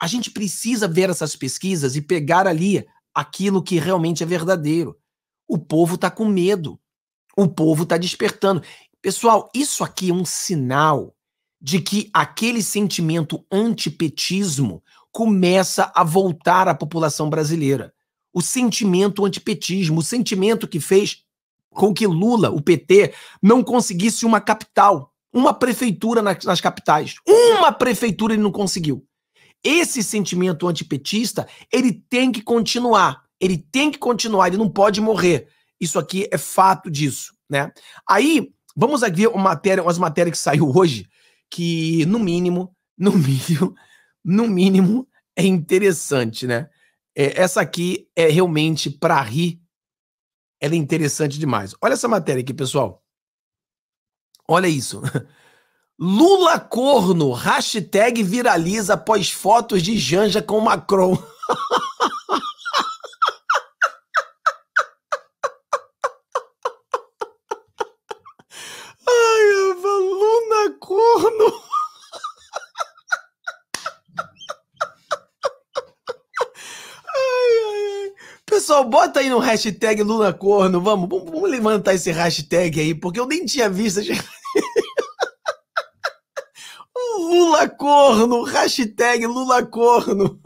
A gente precisa ver essas pesquisas e pegar ali aquilo que realmente é verdadeiro. O povo está com medo. O povo está despertando. Pessoal, isso aqui é um sinal de que aquele sentimento antipetismo começa a voltar à população brasileira. O sentimento antipetismo, o sentimento que fez com que Lula, o PT, não conseguisse uma capital, uma prefeitura nas, nas capitais. Uma prefeitura ele não conseguiu. Esse sentimento antipetista, ele tem que continuar. Ele tem que continuar, ele não pode morrer. Isso aqui é fato disso, né? Aí, vamos aqui ver uma matéria, umas matérias que saiu hoje, que no mínimo, no mínimo, no mínimo é interessante, né? É, essa aqui é realmente para rir. Ela é interessante demais. Olha essa matéria aqui, pessoal. Olha isso. Lula corno, hashtag viraliza após fotos de Janja com Macron. Ai, Eva, Luna corno. Ai, ai, Pessoal, bota aí no hashtag Luna corno, vamos, vamos levantar esse hashtag aí, porque eu nem tinha visto Lula corno, hashtag Lula corno.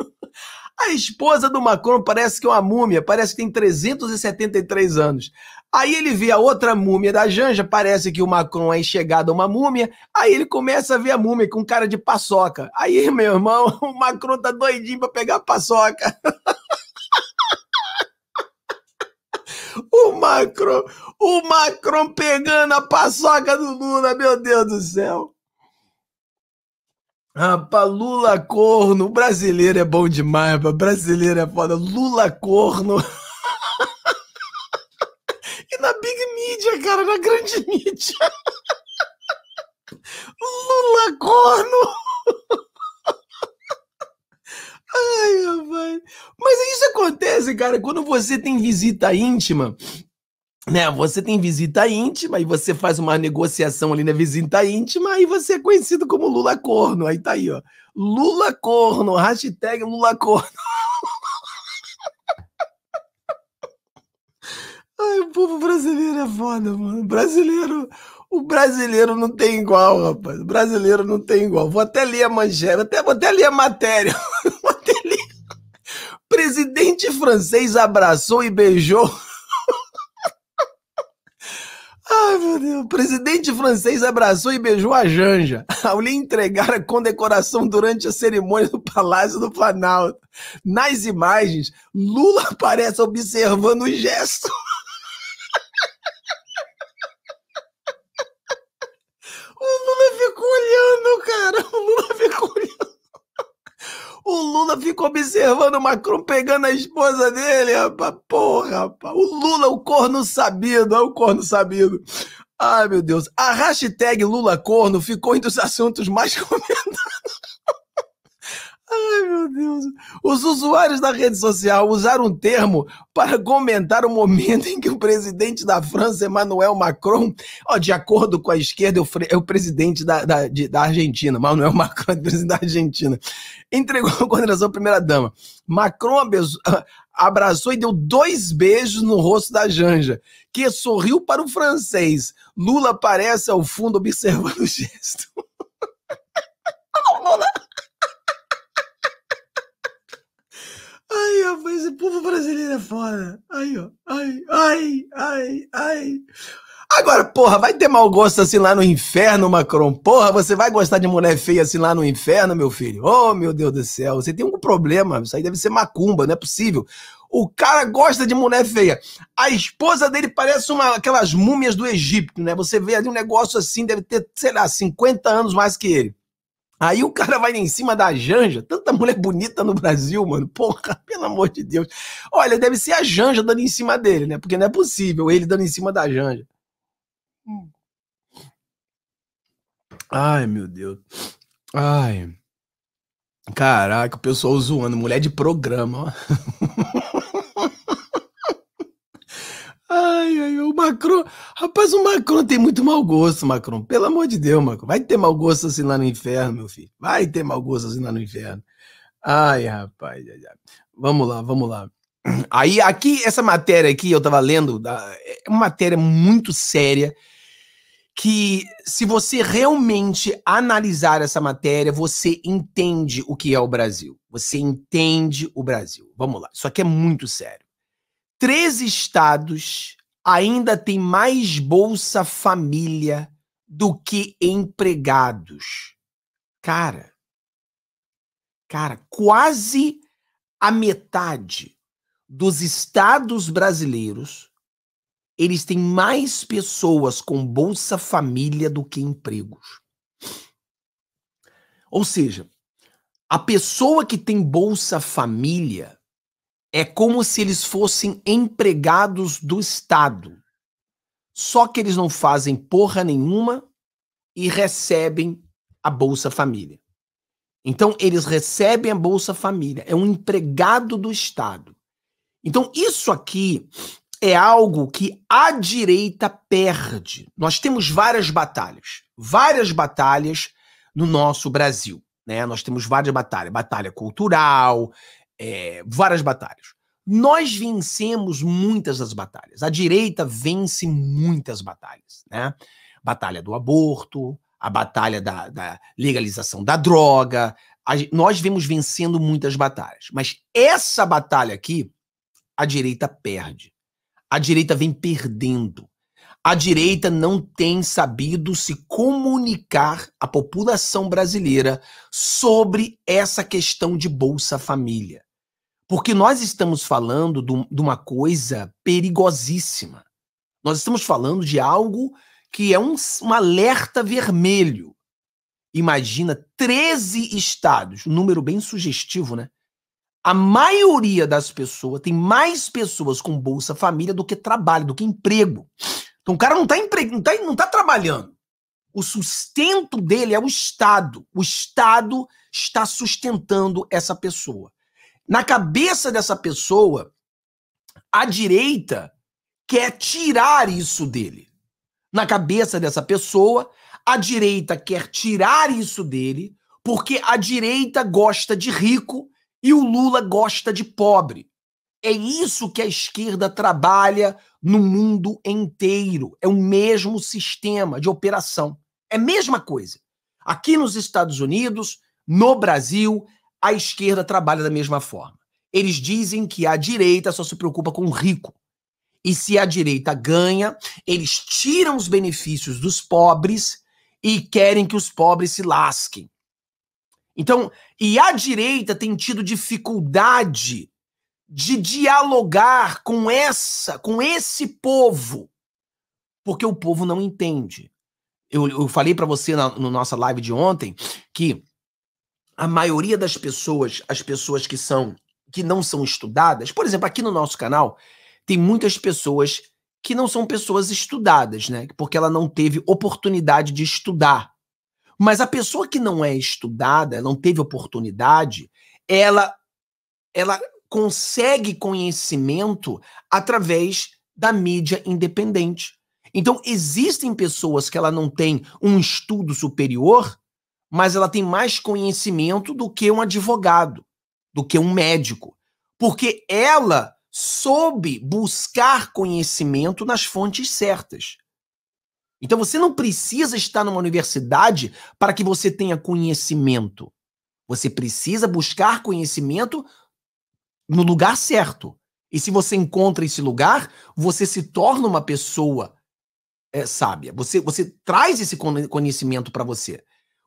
A esposa do Macron parece que é uma múmia, parece que tem 373 anos. Aí ele vê a outra múmia da Janja, parece que o Macron é enxergado a uma múmia, aí ele começa a ver a múmia com cara de paçoca. Aí, meu irmão, o Macron tá doidinho pra pegar a paçoca. O Macron, o Macron pegando a paçoca do Lula, meu Deus do céu. Rapaz, ah, Lula corno. Brasileiro é bom demais, pá. brasileiro é foda. Lula corno. e na big mídia, cara, na grande mídia. Lula corno. Ai, rapaz. Mas isso acontece, cara, quando você tem visita íntima né, você tem visita íntima e você faz uma negociação ali na visita íntima e você é conhecido como Lula Corno. Aí tá aí, ó. Lula Corno, hashtag Lula Corno. Ai, o povo brasileiro é foda, mano. O brasileiro, o brasileiro não tem igual, rapaz. O brasileiro não tem igual. Vou até ler a manchete, até, vou até ler a matéria. vou até ler. Presidente francês abraçou e beijou Deus. O presidente francês abraçou e beijou a Janja ao lhe entregar a condecoração durante a cerimônia do Palácio do Planalto. Nas imagens, Lula aparece observando o gesto. Lula fica observando o Macron pegando a esposa dele, rapaz. Porra, rapaz. O Lula, é o corno sabido, é o corno sabido. Ai, meu Deus. A hashtag Lula Corno ficou entre os assuntos mais comentados. Ai, meu Deus. Os usuários da rede social usaram um termo para comentar o momento em que o presidente da França, Emmanuel Macron, ó, de acordo com a esquerda, é o é presidente da, da, de, da Argentina, Emmanuel Macron é presidente da Argentina, entregou a condenação à primeira-dama. Macron ah, abraçou e deu dois beijos no rosto da Janja, que sorriu para o francês. Lula aparece ao fundo observando o gesto. Lula... Ai, rapaz, esse povo brasileiro é foda. Ai, ó. Ai, ai, ai, ai. Agora, porra, vai ter mau gosto assim lá no inferno, Macron? Porra, você vai gostar de mulher feia assim lá no inferno, meu filho? Oh, meu Deus do céu, você tem um problema. Isso aí deve ser macumba, não é possível. O cara gosta de mulher feia. A esposa dele parece uma aquelas múmias do Egito, né? Você vê ali um negócio assim, deve ter, sei lá, 50 anos mais que ele. Aí o cara vai em cima da Janja, tanta mulher bonita no Brasil, mano. Porra, pelo amor de Deus. Olha, deve ser a Janja dando em cima dele, né? Porque não é possível ele dando em cima da Janja. Hum. Ai, meu Deus. Ai. Caraca, o pessoal zoando, mulher de programa, ó. Ai, ai, o Macron. Rapaz, o Macron tem muito mau gosto, Macron. Pelo amor de Deus, Macron. Vai ter mau gosto assim lá no inferno, meu filho. Vai ter mau gosto assim lá no inferno. Ai, rapaz. Ai, ai. Vamos lá, vamos lá. Aí, aqui, essa matéria aqui, eu tava lendo, é, é uma matéria muito séria. Que se você realmente analisar essa matéria, você entende o que é o Brasil. Você entende o Brasil. Vamos lá, isso aqui é muito sério. Três estados ainda têm mais Bolsa Família do que empregados. Cara, cara, quase a metade dos estados brasileiros eles têm mais pessoas com Bolsa Família do que empregos. Ou seja, a pessoa que tem Bolsa Família é como se eles fossem empregados do Estado. Só que eles não fazem porra nenhuma e recebem a Bolsa Família. Então, eles recebem a Bolsa Família, é um empregado do Estado. Então, isso aqui é algo que a direita perde. Nós temos várias batalhas, várias batalhas no nosso Brasil. Né? Nós temos várias batalhas, batalha cultural, é, várias batalhas. Nós vencemos muitas das batalhas. A direita vence muitas batalhas, né? Batalha do aborto, a batalha da, da legalização da droga. A, nós vemos vencendo muitas batalhas. Mas essa batalha aqui, a direita perde. A direita vem perdendo. A direita não tem sabido se comunicar à população brasileira sobre essa questão de Bolsa Família. Porque nós estamos falando de uma coisa perigosíssima. Nós estamos falando de algo que é um, um alerta vermelho. Imagina 13 estados, um número bem sugestivo, né? A maioria das pessoas tem mais pessoas com Bolsa Família do que trabalho, do que emprego. Então o cara não está empre... não tá, não tá trabalhando. O sustento dele é o Estado. O Estado está sustentando essa pessoa. Na cabeça dessa pessoa, a direita quer tirar isso dele. Na cabeça dessa pessoa, a direita quer tirar isso dele porque a direita gosta de rico e o Lula gosta de pobre. É isso que a esquerda trabalha no mundo inteiro. É o mesmo sistema de operação. É a mesma coisa. Aqui nos Estados Unidos, no Brasil, a esquerda trabalha da mesma forma. Eles dizem que a direita só se preocupa com o rico. E se a direita ganha, eles tiram os benefícios dos pobres e querem que os pobres se lasquem. Então, e a direita tem tido dificuldade de dialogar com essa, com esse povo, porque o povo não entende. Eu, eu falei para você na, na nossa live de ontem que a maioria das pessoas, as pessoas que são que não são estudadas, por exemplo, aqui no nosso canal tem muitas pessoas que não são pessoas estudadas, né? Porque ela não teve oportunidade de estudar. Mas a pessoa que não é estudada, não teve oportunidade, ela ela consegue conhecimento através da mídia independente. Então existem pessoas que ela não tem um estudo superior, mas ela tem mais conhecimento do que um advogado, do que um médico, porque ela soube buscar conhecimento nas fontes certas. Então você não precisa estar numa universidade para que você tenha conhecimento. Você precisa buscar conhecimento no lugar certo. E se você encontra esse lugar, você se torna uma pessoa é, sábia. Você, você traz esse conhecimento para você.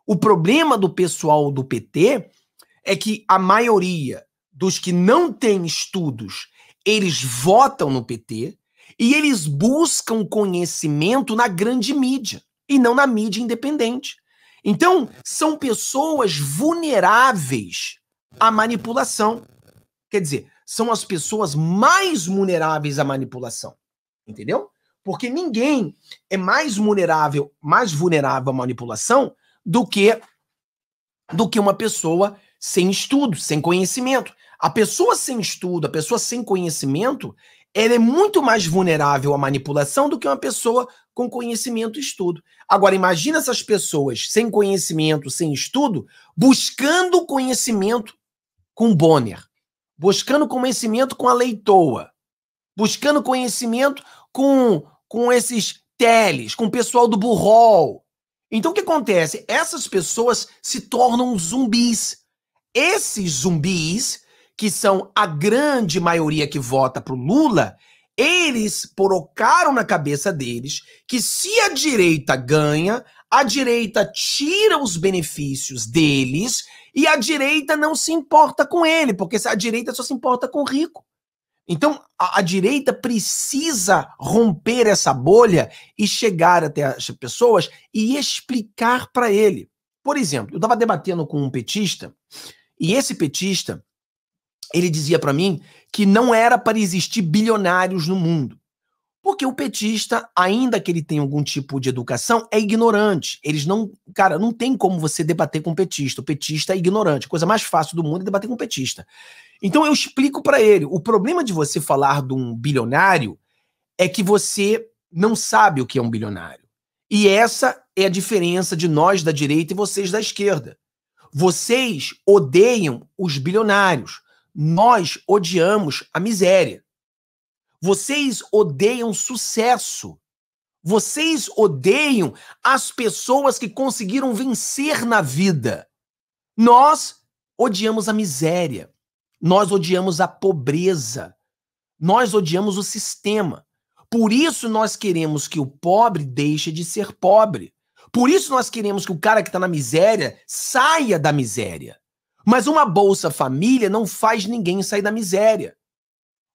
O problema do pessoal do PT é que a maioria dos que não tem estudos, eles votam no PT e eles buscam conhecimento na grande mídia e não na mídia independente. Então, são pessoas vulneráveis à manipulação. Quer dizer, são as pessoas mais vulneráveis à manipulação. Entendeu? Porque ninguém é mais vulnerável, mais vulnerável à manipulação do que do que uma pessoa sem estudo, sem conhecimento. A pessoa sem estudo, a pessoa sem conhecimento, ela é muito mais vulnerável à manipulação do que uma pessoa com conhecimento e estudo. Agora, imagina essas pessoas sem conhecimento, sem estudo, buscando conhecimento com Bonner, buscando conhecimento com a Leitoa, buscando conhecimento com, com esses teles, com o pessoal do Burrol, então o que acontece? Essas pessoas se tornam zumbis. Esses zumbis, que são a grande maioria que vota pro Lula, eles colocaram na cabeça deles que se a direita ganha, a direita tira os benefícios deles e a direita não se importa com ele, porque a direita só se importa com o rico. Então, a, a, direita precisa romper essa bolha e chegar até as pessoas e explicar para ele. Por exemplo, eu estava debatendo com um petista e esse petista ele dizia para mim que não era para existir bilionários no mundo. Porque o petista, ainda que ele tenha algum tipo de educação, é ignorante. Eles não. Cara, não tem como você debater com o petista. O petista é ignorante. A coisa mais fácil do mundo é debater com o petista. Então eu explico para ele: o problema de você falar de um bilionário é que você não sabe o que é um bilionário. E essa é a diferença de nós da direita e vocês da esquerda. Vocês odeiam os bilionários. Nós odiamos a miséria. Vocês odeiam sucesso. Vocês odeiam as pessoas que conseguiram vencer na vida. Nós odiamos a miséria. Nós odiamos a pobreza. Nós odiamos o sistema. Por isso nós queremos que o pobre deixe de ser pobre. Por isso nós queremos que o cara que está na miséria saia da miséria. Mas uma Bolsa Família não faz ninguém sair da miséria.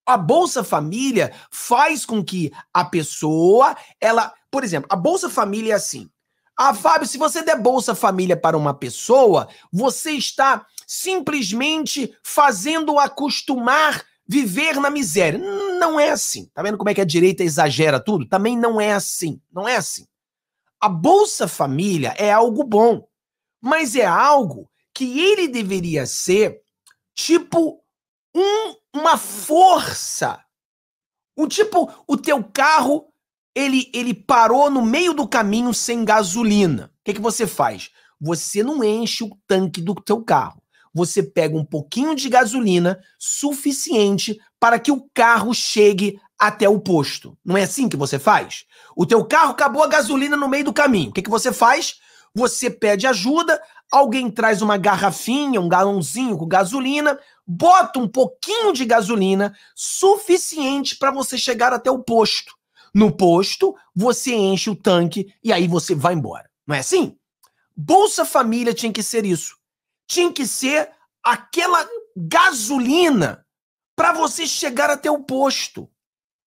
A Bolsa Família faz com que a pessoa, ela, por exemplo, a Bolsa Família é assim. Ah, Fábio, se você der Bolsa Família para uma pessoa, você está simplesmente fazendo acostumar viver na miséria. Não é assim. Tá vendo como é que a direita exagera tudo? Também não é assim. Não é assim. A Bolsa Família é algo bom, mas é algo que ele deveria ser tipo um uma força. o tipo, o teu carro, ele, ele parou no meio do caminho sem gasolina. O que, que você faz? Você não enche o tanque do teu carro. Você pega um pouquinho de gasolina suficiente para que o carro chegue até o posto. Não é assim que você faz? O teu carro acabou a gasolina no meio do caminho. O que, que você faz? Você pede ajuda, alguém traz uma garrafinha, um galãozinho com gasolina, bota um pouquinho de gasolina suficiente para você chegar até o posto. No posto, você enche o tanque e aí você vai embora. Não é assim? Bolsa Família tinha que ser isso. Tinha que ser aquela gasolina para você chegar até o posto.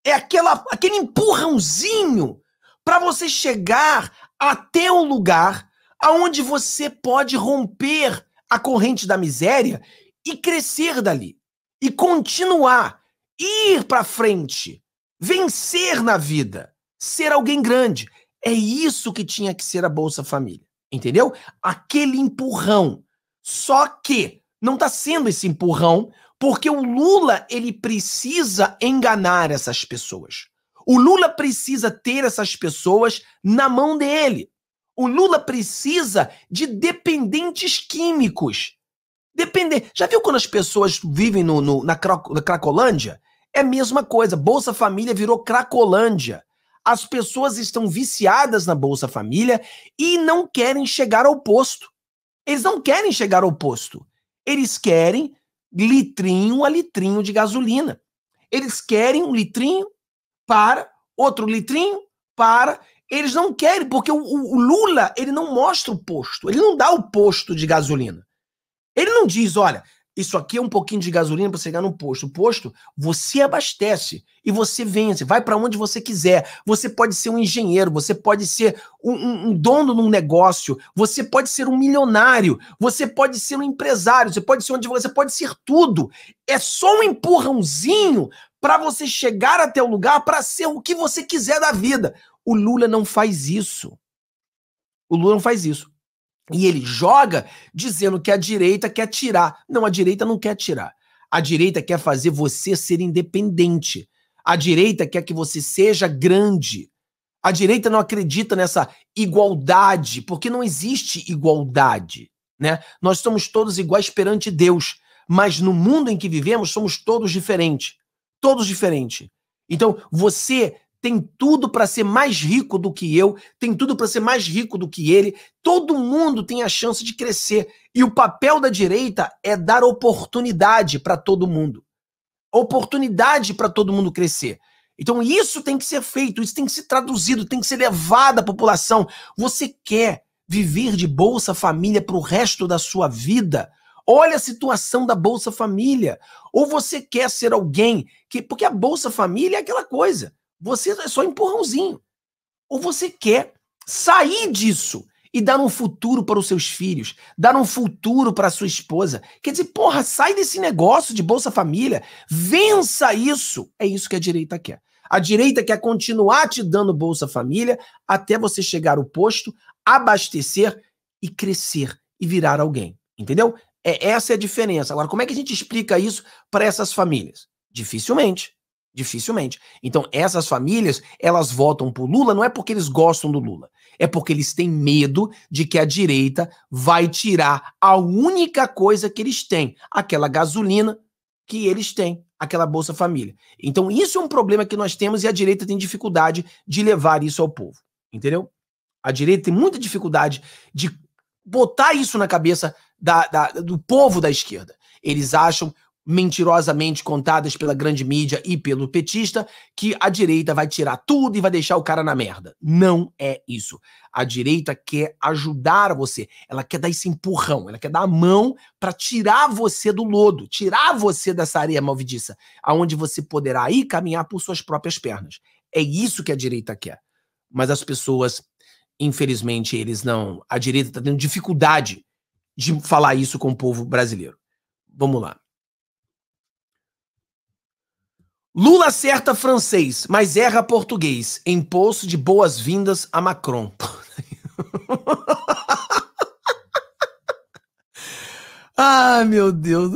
É aquela, aquele empurrãozinho para você chegar até o lugar aonde você pode romper a corrente da miséria e crescer dali, e continuar, ir para frente, vencer na vida, ser alguém grande. É isso que tinha que ser a Bolsa Família, entendeu? Aquele empurrão. Só que não está sendo esse empurrão, porque o Lula ele precisa enganar essas pessoas. O Lula precisa ter essas pessoas na mão dele. O Lula precisa de dependentes químicos Depender. Já viu quando as pessoas vivem no, no na, na Cracolândia? É a mesma coisa. Bolsa Família virou Cracolândia. As pessoas estão viciadas na Bolsa Família e não querem chegar ao posto. Eles não querem chegar ao posto. Eles querem litrinho a litrinho de gasolina. Eles querem um litrinho para, outro litrinho para. Eles não querem, porque o, o Lula ele não mostra o posto, ele não dá o posto de gasolina. Ele não diz, olha, isso aqui é um pouquinho de gasolina para você chegar no posto. O posto, você abastece e você vence, vai para onde você quiser. Você pode ser um engenheiro, você pode ser um, um, um dono num negócio, você pode ser um milionário, você pode ser um empresário, você pode ser onde você pode ser tudo. É só um empurrãozinho para você chegar até o lugar para ser o que você quiser da vida. O Lula não faz isso. O Lula não faz isso. E ele joga dizendo que a direita quer tirar. Não, a direita não quer tirar. A direita quer fazer você ser independente. A direita quer que você seja grande. A direita não acredita nessa igualdade, porque não existe igualdade, né? Nós somos todos iguais perante Deus, mas no mundo em que vivemos somos todos diferentes, todos diferentes. Então, você tem tudo para ser mais rico do que eu, tem tudo para ser mais rico do que ele. Todo mundo tem a chance de crescer. E o papel da direita é dar oportunidade para todo mundo. Oportunidade para todo mundo crescer. Então isso tem que ser feito, isso tem que ser traduzido, tem que ser levado à população. Você quer viver de Bolsa Família para o resto da sua vida? Olha a situação da Bolsa Família. Ou você quer ser alguém que. Porque a Bolsa Família é aquela coisa. Você é só empurrãozinho. Ou você quer sair disso e dar um futuro para os seus filhos, dar um futuro para a sua esposa. Quer dizer, porra, sai desse negócio de Bolsa Família, vença isso. É isso que a direita quer. A direita quer continuar te dando Bolsa Família até você chegar ao posto, abastecer e crescer e virar alguém. Entendeu? É, essa é a diferença. Agora, como é que a gente explica isso para essas famílias? Dificilmente. Dificilmente. Então, essas famílias, elas votam por Lula não é porque eles gostam do Lula, é porque eles têm medo de que a direita vai tirar a única coisa que eles têm, aquela gasolina que eles têm, aquela Bolsa Família. Então, isso é um problema que nós temos e a direita tem dificuldade de levar isso ao povo, entendeu? A direita tem muita dificuldade de botar isso na cabeça da, da, do povo da esquerda. Eles acham mentirosamente contadas pela grande mídia e pelo petista que a direita vai tirar tudo e vai deixar o cara na merda. Não é isso. A direita quer ajudar você, ela quer dar esse empurrão, ela quer dar a mão para tirar você do lodo, tirar você dessa areia malvidiça, aonde você poderá ir caminhar por suas próprias pernas. É isso que a direita quer. Mas as pessoas, infelizmente, eles não. A direita está tendo dificuldade de falar isso com o povo brasileiro. Vamos lá. Lula acerta francês, mas erra português. Em poço de boas-vindas a Macron. ah, meu Deus.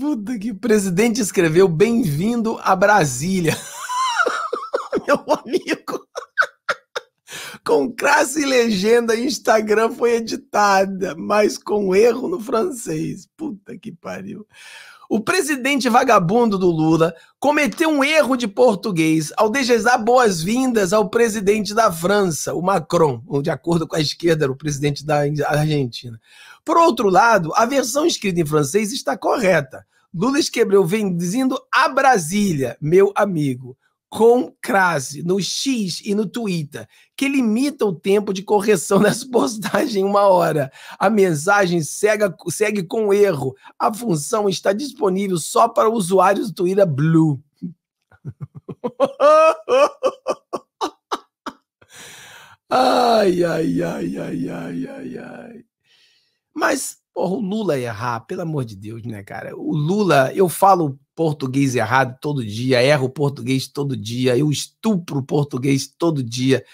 Puta que presidente escreveu bem-vindo a Brasília. meu amigo. com classe e legenda, Instagram foi editada, mas com erro no francês. Puta que pariu. O presidente vagabundo do Lula cometeu um erro de português ao desejar boas-vindas ao presidente da França, o Macron, de acordo com a esquerda, o presidente da Argentina. Por outro lado, a versão escrita em francês está correta. Lula escreveu dizendo a Brasília, meu amigo com crase no X e no Twitter, que limita o tempo de correção das postagens em uma hora. A mensagem segue, segue com erro. A função está disponível só para usuários do Twitter Blue. ai, ai, ai, ai, ai, ai, ai. Mas Porra, o Lula é errar, pelo amor de Deus, né, cara? O Lula, eu falo português errado todo dia, erro português todo dia, eu estupro português todo dia.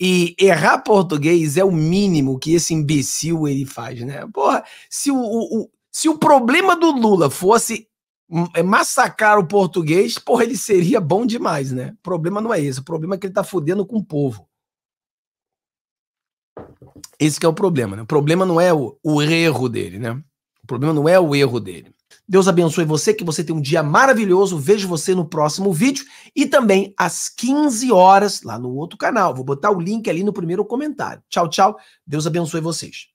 E errar português é o mínimo que esse imbecil ele faz, né? Porra, se o, o se o problema do Lula fosse é, massacrar o português, porra, ele seria bom demais, né? O problema não é esse, o problema é que ele tá fudendo com o povo. Esse é o problema, né? O problema não é o, o erro dele, né? O problema não é o erro dele. Deus abençoe você, que você tenha um dia maravilhoso. Vejo você no próximo vídeo e também às 15 horas lá no outro canal. Vou botar o link ali no primeiro comentário. Tchau, tchau. Deus abençoe vocês.